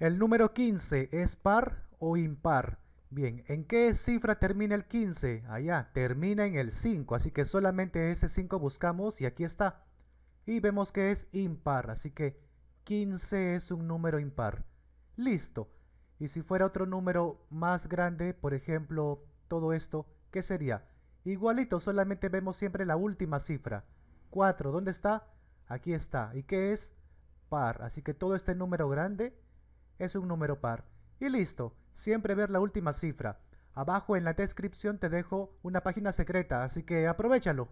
El número 15 es par o impar. Bien, ¿en qué cifra termina el 15? Allá, termina en el 5, así que solamente ese 5 buscamos y aquí está. Y vemos que es impar, así que 15 es un número impar. Listo. Y si fuera otro número más grande, por ejemplo, todo esto, ¿qué sería? Igualito, solamente vemos siempre la última cifra. 4, ¿dónde está? Aquí está. ¿Y qué es? Par. Así que todo este número grande es un número par. Y listo, siempre ver la última cifra. Abajo en la descripción te dejo una página secreta, así que aprovechalo.